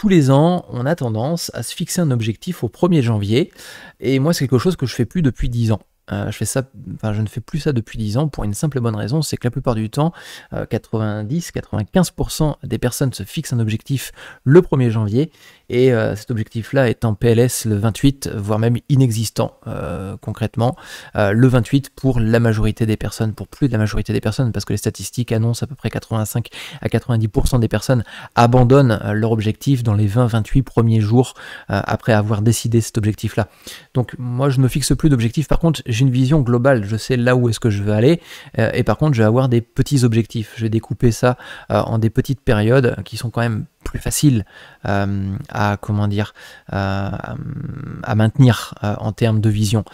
tous les ans, on a tendance à se fixer un objectif au 1er janvier. Et moi, c'est quelque chose que je fais plus depuis 10 ans. Euh, je fais ça, enfin, je ne fais plus ça depuis 10 ans pour une simple et bonne raison, c'est que la plupart du temps, 90-95% euh, des personnes se fixent un objectif le 1er janvier et euh, cet objectif-là est en PLS le 28, voire même inexistant euh, concrètement. Euh, le 28 pour la majorité des personnes, pour plus de la majorité des personnes, parce que les statistiques annoncent à peu près 85 à 90% des personnes abandonnent leur objectif dans les 20-28 premiers jours après avoir décidé cet objectif-là. Donc moi je ne me fixe plus d'objectifs, par contre j'ai une vision globale, je sais là où est-ce que je veux aller, et par contre je vais avoir des petits objectifs, je vais découper ça en des petites périodes qui sont quand même plus facile euh, à comment dire euh, à maintenir euh, en termes de vision.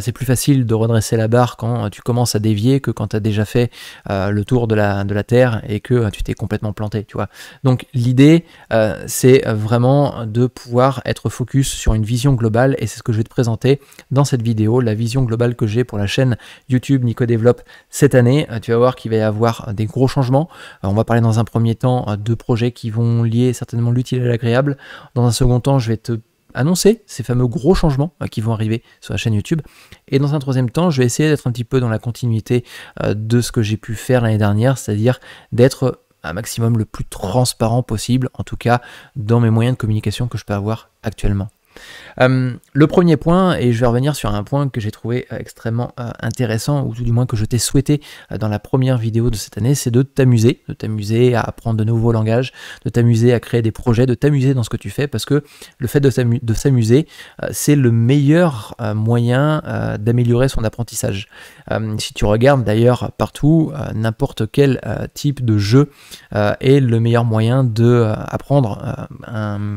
c'est plus facile de redresser la barre quand tu commences à dévier que quand tu as déjà fait le tour de la, de la Terre et que tu t'es complètement planté, tu vois. Donc l'idée c'est vraiment de pouvoir être focus sur une vision globale et c'est ce que je vais te présenter dans cette vidéo, la vision globale que j'ai pour la chaîne YouTube Nico Développe cette année. tu vas voir qu'il va y avoir des gros changements. on va parler dans un premier temps de projets qui vont lier certainement l'utile et l'agréable. Dans un second temps, je vais te annoncer ces fameux gros changements euh, qui vont arriver sur la chaîne YouTube. Et dans un troisième temps, je vais essayer d'être un petit peu dans la continuité euh, de ce que j'ai pu faire l'année dernière, c'est-à-dire d'être un maximum le plus transparent possible, en tout cas dans mes moyens de communication que je peux avoir actuellement. Euh, le premier point, et je vais revenir sur un point que j'ai trouvé euh, extrêmement euh, intéressant, ou tout du moins que je t'ai souhaité dans la première vidéo de cette année, c'est de t'amuser, de t'amuser à apprendre de nouveaux langages, de t'amuser à créer des projets, de t'amuser dans ce que tu fais, parce que le fait de s'amuser, c'est le meilleur moyen d'améliorer son apprentissage. si tu regardes d'ailleurs partout, n'importe quel type de jeu est le meilleur moyen d'apprendre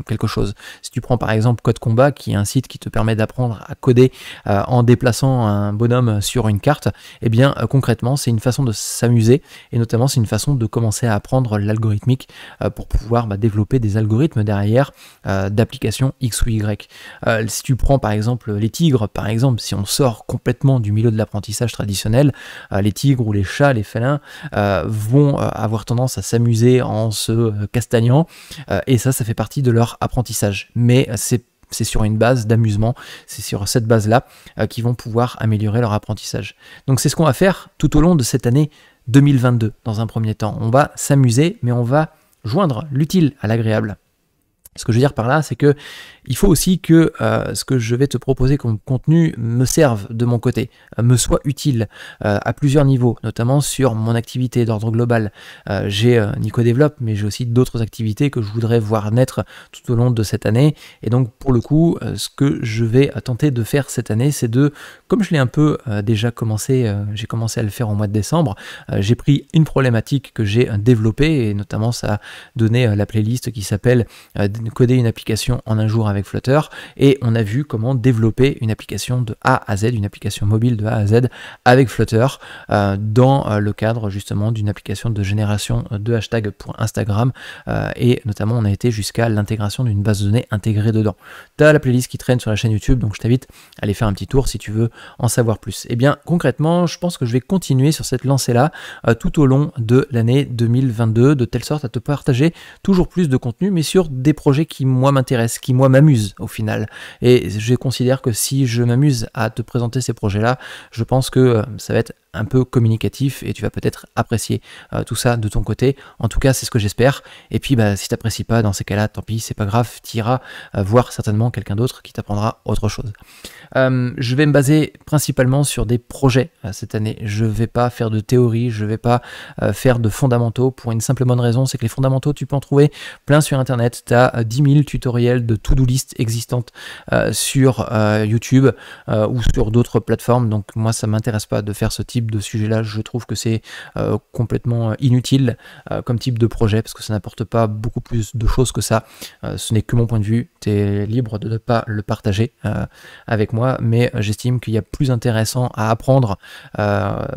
quelque chose. Si tu prends par exemple Code qui est un site qui te permet d'apprendre à coder euh, en déplaçant un bonhomme sur une carte, et eh bien euh, concrètement, c'est une façon de s'amuser et notamment c'est une façon de commencer à apprendre l'algorithmique euh, pour pouvoir bah, développer des algorithmes derrière d'applications X ou Y. si tu prends par exemple les tigres, par exemple, si on sort complètement du milieu de l'apprentissage traditionnel, les tigres ou les chats, les félins vont avoir tendance à s'amuser en se castagnant et ça, ça fait partie de leur apprentissage. Mais c'est c'est sur une base d'amusement, c'est sur cette base-là euh, qu'ils vont pouvoir améliorer leur apprentissage. Donc c'est ce qu'on va faire tout au long de cette année 2022 dans un premier temps. On va s'amuser, mais on va joindre l'utile à l'agréable. Ce que je veux dire par là, c'est que il faut aussi que euh, ce que je vais te proposer comme contenu me serve de mon côté, euh, me soit utile euh, à plusieurs niveaux, notamment sur mon activité d'ordre global. j'ai Nico Développe, mais j'ai aussi d'autres activités que je voudrais voir naître tout au long de cette année. Et donc, pour le coup, ce que je vais tenter de faire cette année, c'est de, comme je l'ai un peu déjà commencé, j'ai commencé à le faire en mois de décembre, j'ai pris une problématique que j'ai développée et notamment ça a donné la playlist qui s'appelle coder une application en un jour avec Flutter et on a vu comment développer une application de A à Z, une application mobile de A à Z avec Flutter euh, dans euh, le cadre justement d'une application de génération euh, de hashtag pour Instagram et notamment on a été jusqu'à l'intégration d'une base de données intégrée dedans. Tu as la playlist qui traîne sur la chaîne YouTube donc je t'invite à aller faire un petit tour si tu veux en savoir plus. Et eh bien concrètement, je pense que je vais continuer sur cette lancée-là tout au long de l'année 2022 de telle sorte à te partager toujours plus de contenu mais sur des projets qui, moi, m'intéresse, qui, moi, m'amuse au final. Et je considère que si je m'amuse à te présenter ces projets-là, je pense que euh, ça va être un peu communicatif et tu vas peut-être apprécier euh, tout ça de ton côté. En tout cas, c'est ce que j'espère. Et puis, bah, si n'apprécies pas dans ces cas-là, tant pis, c'est pas grave, tu iras, euh, voir certainement quelqu'un d'autre qui t'apprendra autre chose. je vais me baser principalement sur des projets cette année. Je vais pas faire de théorie, je vais pas faire de fondamentaux pour une simple bonne raison, c'est que les fondamentaux, tu peux en trouver plein sur Internet. as 10 000 tutoriels de to-do list existantes euh, sur euh, YouTube euh, ou sur d'autres plateformes. Donc moi, ça m'intéresse pas de faire ce type de sujet-là. Je trouve que c'est complètement inutile comme type de projet parce que ça n'apporte pas beaucoup plus de choses que ça. ce n'est que mon point de vue. Tu es libre de ne pas le partager avec moi, mais j'estime qu'il y a plus intéressant à apprendre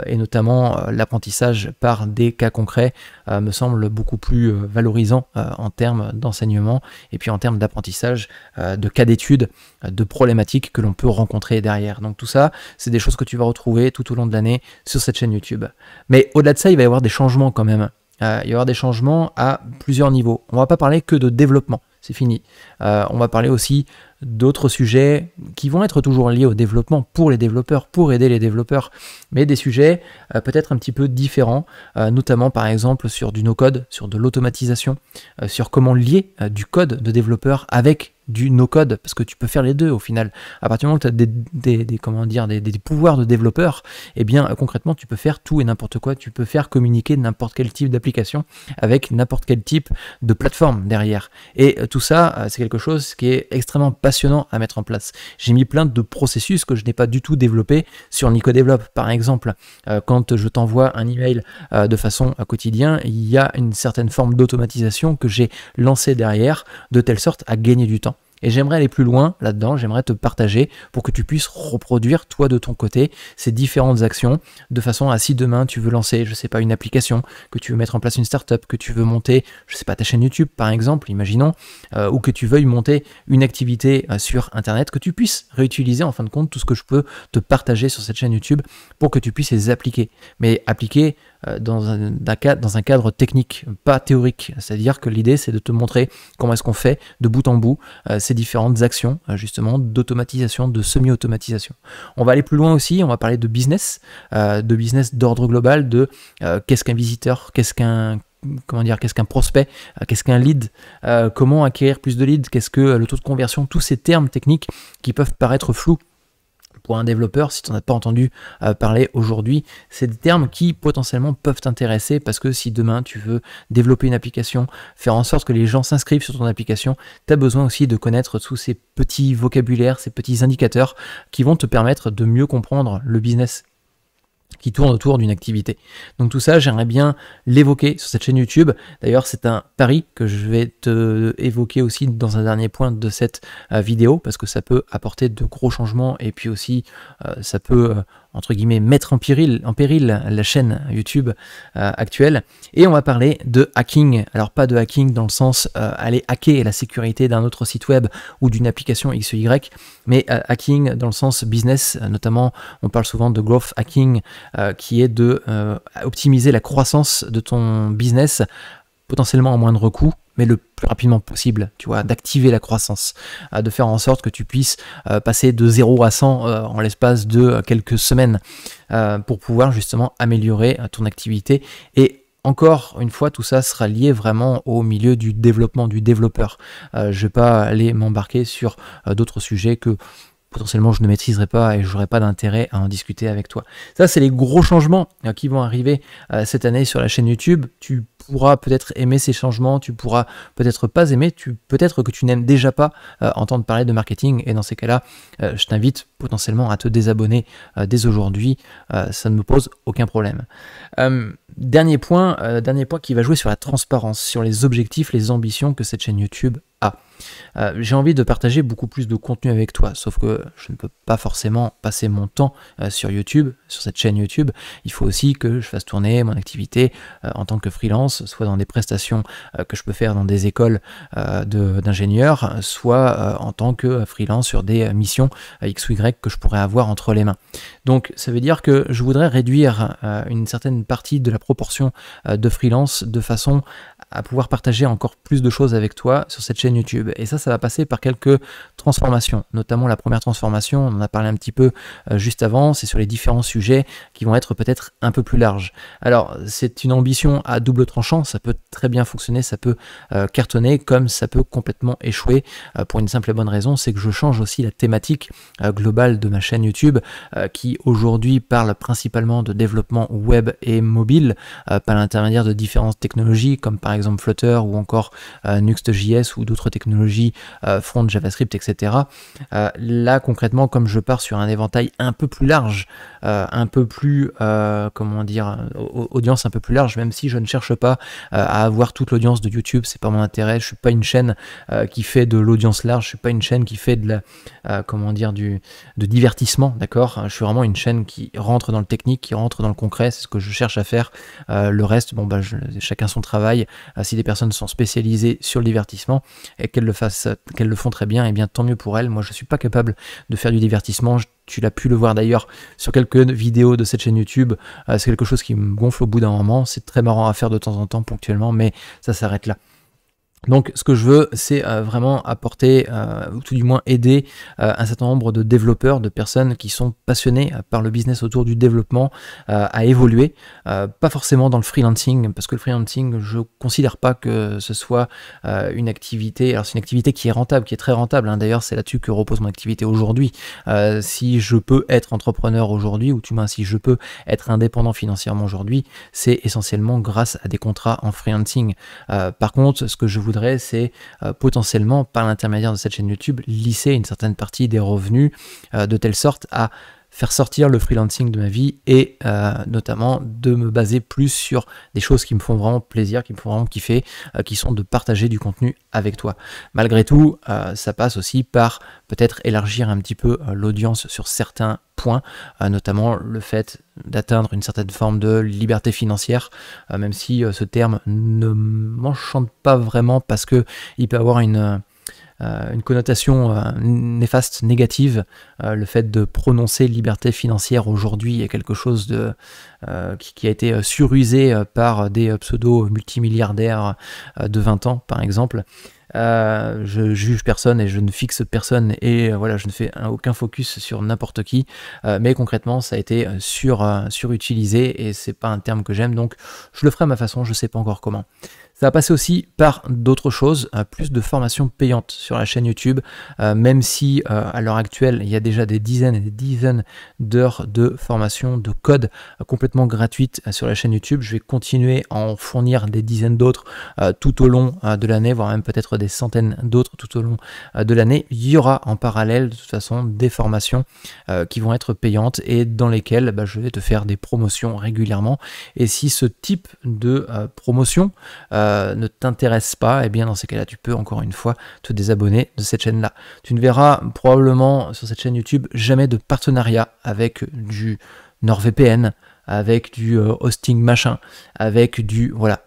et notamment l'apprentissage par des cas concrets euh, me semble beaucoup plus euh, valorisant euh, en termes d'enseignement et puis en termes d'apprentissage, de cas d'études, de problématiques que l'on peut rencontrer derrière. Donc tout ça, c'est des choses que tu vas retrouver tout au long de l'année sur cette chaîne YouTube. Mais au-delà de ça, il va y avoir des changements quand même. il va y avoir des changements à plusieurs niveaux. On ne va pas parler que de développement c'est fini. Euh, on va parler aussi d'autres sujets qui vont être toujours liés au développement pour les développeurs, pour aider les développeurs, mais des sujets euh, peut-être un petit peu différents, euh, notamment par exemple sur du no-code, sur de l'automatisation, sur comment lier du code de développeur avec du no-code, parce que tu peux faire les deux au final. À partir du moment où tu as des, des, comment dire, des, pouvoirs de développeur, eh bien euh, concrètement, tu peux faire tout et n'importe quoi. Tu peux faire communiquer n'importe quel type d'application avec n'importe quel type de plateforme derrière. Et euh, tout ça, euh, c'est quelque chose qui est extrêmement passionnant à mettre en place. J'ai mis plein de processus que je n'ai pas du tout développé sur NicoDevelop Par exemple, quand je t'envoie un email de façon à quotidien il y a une certaine forme d'automatisation que j'ai lancée derrière, de telle sorte à gagner du temps. Et j'aimerais aller plus loin là-dedans, j'aimerais te partager pour que tu puisses reproduire toi de ton côté ces différentes actions de façon à si demain tu veux lancer, je sais pas, une application, que tu veux mettre en place une startup, que tu veux monter, je sais pas, ta chaîne YouTube par exemple, imaginons, euh, ou que tu veuilles monter une activité euh, sur Internet, que tu puisses réutiliser en fin de compte tout ce que je peux te partager sur cette chaîne YouTube pour que tu puisses les appliquer. Mais appliquer euh, dans, un, dans un cadre technique, pas théorique. C'est-à-dire que l'idée c'est de te montrer comment est-ce qu'on fait de bout en bout. C'est différentes actions euh, justement d'automatisation, de semi-automatisation. On va aller plus loin aussi, on va parler de business, euh, de business d'ordre global, de euh, qu'est-ce qu'un visiteur, qu'est-ce qu'un comment dire, qu'est-ce qu'un prospect, qu'est-ce qu'un lead, comment acquérir plus de leads, qu'est-ce que le taux de conversion, tous ces termes techniques qui peuvent paraître flous pour un développeur, si tu n'en as pas entendu euh, parler aujourd'hui, c'est des termes qui potentiellement peuvent t'intéresser parce que si demain tu veux développer une application, faire en sorte que les gens s'inscrivent sur ton application, tu as besoin aussi de connaître tous ces petits vocabulaires, ces petits indicateurs qui vont te permettre de mieux comprendre le business qui tourne autour d'une activité. Donc tout ça, j'aimerais bien l'évoquer sur cette chaîne YouTube. D'ailleurs, c'est un pari que je vais te évoquer aussi dans un dernier point de cette euh, vidéo, parce que ça peut apporter de gros changements et puis aussi euh, ça peut... Euh, entre guillemets, mettre en péril, en péril la chaîne YouTube euh, actuelle. Et on va parler de hacking. Alors pas de hacking dans le sens euh, aller hacker la sécurité d'un autre site web ou d'une application X Y, mais euh, hacking dans le sens business. Notamment, on parle souvent de growth hacking, qui est de optimiser la croissance de ton business potentiellement à de coût mais le plus rapidement possible, tu vois, d'activer la croissance, euh, de faire en sorte que tu puisses euh, passer de 0 à 100 euh, en l'espace de quelques semaines pour pouvoir justement améliorer ton activité et encore une fois, tout ça sera lié vraiment au milieu du développement du développeur. je ne vais pas aller m'embarquer sur d'autres sujets que potentiellement je ne maîtriserai pas et n'aurai pas d'intérêt à en discuter avec toi. Ça, c'est les gros changements euh, qui vont arriver euh, cette année sur la chaîne YouTube. Tu pourras peut-être aimer ces changements, tu pourras peut-être pas aimer, tu peut-être que tu n'aimes déjà pas euh, entendre parler de marketing et dans ces cas-là, je t'invite potentiellement à te désabonner dès aujourd'hui, ça ne me pose aucun problème. dernier point, dernier point qui va jouer sur la transparence, sur les objectifs, les ambitions que cette chaîne YouTube ah, euh, j'ai envie de partager beaucoup plus de contenu avec toi, sauf que je ne peux pas forcément passer mon temps euh, sur YouTube, sur cette chaîne YouTube. Il faut aussi que je fasse tourner mon activité euh, en tant que freelance, soit dans des prestations que je peux faire dans des écoles d'ingénieurs, soit en tant que freelance sur des missions X ou Y que je pourrais avoir entre les mains. Donc ça veut dire que je voudrais réduire une certaine partie de la proportion de freelance de façon à pouvoir partager encore plus de choses avec toi sur cette chaîne YouTube. Et ça, ça va passer par quelques transformations, notamment la première transformation, on en a parlé un petit peu euh, juste avant, c'est sur les différents sujets qui vont être peut-être un peu plus larges. Alors, c'est une ambition à double tranchant, ça peut très bien fonctionner, ça peut euh, cartonner, comme ça peut complètement échouer euh, pour une simple et bonne raison, c'est que je change aussi la thématique globale de ma chaîne YouTube qui aujourd'hui parle principalement de développement web et mobile par l'intermédiaire de différentes technologies comme par exemple exemple Flutter ou encore euh, Nuxt.js ou d'autres technologies euh, front, JavaScript, etc. Euh, là, concrètement, comme je pars sur un éventail un peu plus large, un peu plus, comment dire, audience un peu plus large, même si je ne cherche pas à avoir toute l'audience de YouTube, c'est pas mon intérêt, je suis pas une chaîne qui fait de l'audience large, je suis pas une chaîne qui fait de la, comment dire, du, de divertissement, d'accord Je suis vraiment une chaîne qui rentre dans le technique, qui rentre dans le concret, c'est ce que je cherche à faire. le reste, bon, bah, chacun son travail. Euh, si des personnes sont spécialisées sur le divertissement et qu'elles le font très bien, et eh bien tant mieux pour elles. Moi, je ne suis pas capable de faire du divertissement. tu l'as pu le voir d'ailleurs sur quelques vidéos de cette chaîne YouTube. Euh, c'est quelque chose qui me gonfle au bout d'un moment. C'est très marrant à faire de temps en temps, ponctuellement, mais ça s'arrête là. Donc ce que je veux, c'est euh, vraiment apporter, euh, ou tout du moins aider euh, un certain nombre de développeurs, de personnes qui sont passionnées par le business autour du développement à évoluer. pas forcément dans le freelancing, parce que le freelancing, je considère pas que ce soit une activité. Alors c'est une activité qui est rentable, qui est très rentable. Hein. D'ailleurs, c'est là-dessus que repose mon activité aujourd'hui. si je peux être entrepreneur aujourd'hui, ou tu moins si je peux être indépendant financièrement aujourd'hui, c'est essentiellement grâce à des contrats en freelancing. par contre, ce que je vous c'est euh, potentiellement, par l'intermédiaire de cette chaîne YouTube, lisser une certaine partie des revenus euh, de telle sorte à faire sortir le freelancing de ma vie et euh, notamment de me baser plus sur des choses qui me font vraiment plaisir, qui me font vraiment kiffer, euh, qui sont de partager du contenu avec toi. Malgré tout, euh, ça passe aussi par peut-être élargir un petit peu l'audience sur certains points, notamment le fait d'atteindre une certaine forme de liberté financière, même si ce terme ne m'enchante pas vraiment parce que il peut avoir une euh, une connotation euh, néfaste, négative. Euh, le fait de prononcer liberté financière aujourd'hui est quelque chose de, qui, a été surusé par des pseudo-multimilliardaires de 20 ans, par exemple. je juge personne et je ne fixe personne et voilà, je ne fais aucun focus sur n'importe qui. mais concrètement, ça a été sur, surutilisé et c'est pas un terme que j'aime, donc je le ferai à ma façon, je ne sais pas encore comment. Ça va passer aussi par d'autres choses, euh, plus de formations payantes sur la chaîne YouTube, euh, même si euh, à l'heure actuelle il y a déjà des dizaines et des dizaines d'heures de formation de code complètement gratuites sur la chaîne YouTube. Je vais continuer à en fournir des dizaines d'autres tout au long de l'année, voire même peut-être des centaines d'autres tout au long de l'année. Il y aura en parallèle de toute façon des formations qui vont être payantes et dans lesquelles bah, je vais te faire des promotions régulièrement. Et si ce type de promotion euh, ne t'intéresse pas, et eh bien dans ces cas-là, tu peux encore une fois te désabonner de cette chaîne-là. Tu ne verras probablement sur cette chaîne YouTube jamais de partenariat avec du NordVPN, avec du euh, hosting machin, avec du... Voilà,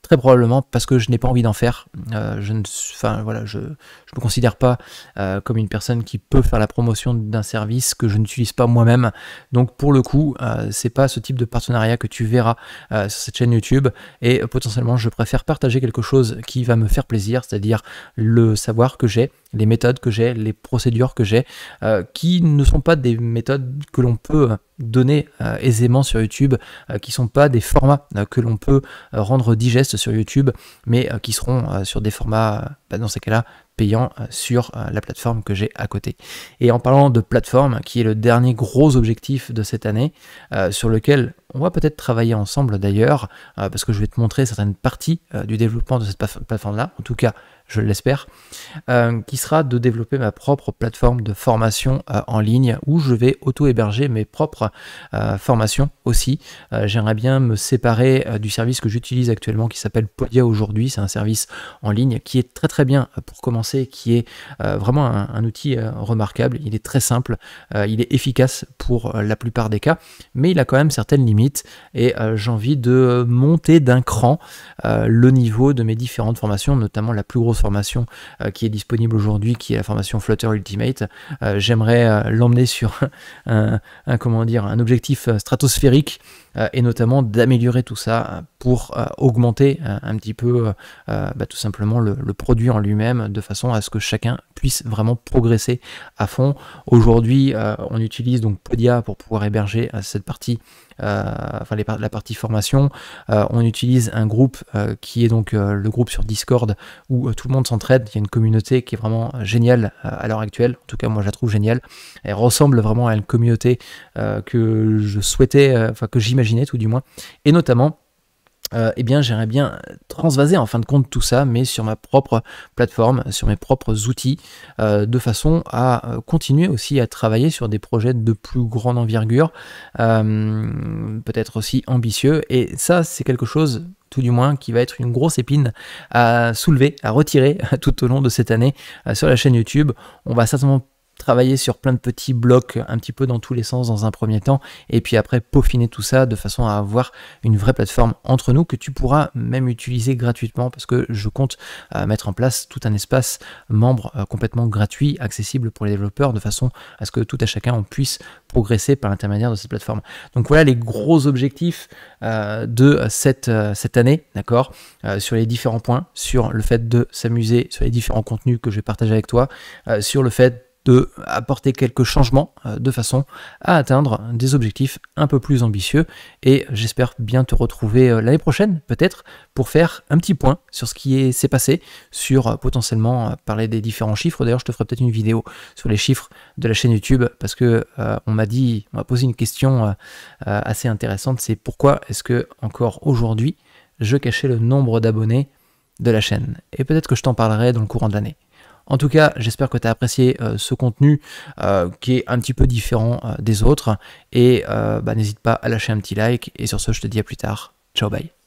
Très probablement parce que je n'ai pas envie d'en faire. Euh, je ne enfin, voilà, je, me considère pas euh, comme une personne qui peut faire la promotion d'un service que je n'utilise pas moi-même. Donc pour le coup, euh, c'est pas ce type de partenariat que tu verras sur cette chaîne YouTube. Et potentiellement, je préfère partager quelque chose qui va me faire plaisir, c'est-à-dire le savoir que j'ai, les méthodes que j'ai, les procédures que j'ai, qui ne sont pas des méthodes que l'on peut donner aisément sur YouTube, qui sont pas des formats que l'on peut euh, rendre digeste sur YouTube, mais euh, qui seront euh, sur des formats, bah, dans ces cas-là, payants sur la plateforme que j'ai à côté. Et en parlant de plateforme, qui est le dernier gros objectif de cette année, sur lequel on va peut-être travailler ensemble d'ailleurs, parce que je vais te montrer certaines parties du développement de cette plateforme-là, en tout cas je l'espère, euh, qui sera de développer ma propre plateforme de formation euh, en ligne où je vais auto-héberger mes propres euh, formations aussi. J'aimerais bien me séparer du service que j'utilise actuellement qui s'appelle Podia aujourd'hui. C'est un service en ligne qui est très très bien pour commencer, qui est vraiment un outil remarquable. Il est très simple, il est efficace pour la plupart des cas, mais il a quand même certaines limites et j'ai envie de monter d'un cran le niveau de mes différentes formations, notamment la plus grosse formation euh, qui est disponible aujourd'hui, qui est la formation Flutter Ultimate. Euh, j'aimerais euh, l'emmener sur un, comment dire, un objectif stratosphérique euh, et notamment d'améliorer tout ça euh, pour euh, augmenter un petit peu bah, tout simplement le, produit en lui-même de façon à ce que chacun puisse vraiment progresser à fond. Aujourd'hui, on utilise donc Podia pour pouvoir héberger cette partie, enfin les, la partie formation. on utilise un groupe qui est donc le groupe sur Discord où tout le monde s'entraide. Il y a une communauté qui est vraiment géniale à l'heure actuelle. En tout cas, moi, je la trouve géniale. Elle ressemble vraiment à une communauté que je souhaitais, enfin que j'imaginais tout du moins. Et notamment, et euh, eh bien, j'aimerais bien transvaser en fin de compte tout ça, mais sur ma propre plateforme, sur mes propres outils, euh, de façon à euh, continuer aussi à travailler sur des projets de plus grande envergure, peut-être aussi ambitieux. Et ça, c'est quelque chose tout du moins, qui va être une grosse épine à soulever, à retirer tout au long de cette année sur la chaîne YouTube. On va certainement travailler sur plein de petits blocs un petit peu dans tous les sens dans un premier temps, et puis après peaufiner tout ça de façon à avoir une vraie plateforme entre nous que tu pourras même utiliser gratuitement parce que je compte euh, mettre en place tout un espace membre euh, complètement gratuit, accessible pour les développeurs de façon à ce que tout à chacun on puisse progresser par l'intermédiaire de cette plateforme. Donc voilà les gros objectifs euh, de cette, cette année, d'accord, sur les différents points, sur le fait de s'amuser, sur les différents contenus que je vais partager avec toi, sur le fait de apporter quelques changements euh, de façon à atteindre des objectifs un peu plus ambitieux. Et j'espère bien te retrouver euh, l'année prochaine, peut-être, pour faire un petit point sur ce qui s'est passé, sur euh, potentiellement parler des différents chiffres. D'ailleurs, je te ferai peut-être une vidéo sur les chiffres de la chaîne YouTube parce que on m'a dit, on m'a posé une question assez intéressante. C'est pourquoi est-ce que encore aujourd'hui, je cachais le nombre d'abonnés de la chaîne. Et peut-être que je t'en parlerai dans le courant de l'année. En tout cas, j'espère que tu as apprécié euh, ce contenu euh, qui est un petit peu différent euh, des autres. Et bah, n'hésite pas à lâcher un petit like. Et sur ce, je te dis à plus tard. Ciao, bye.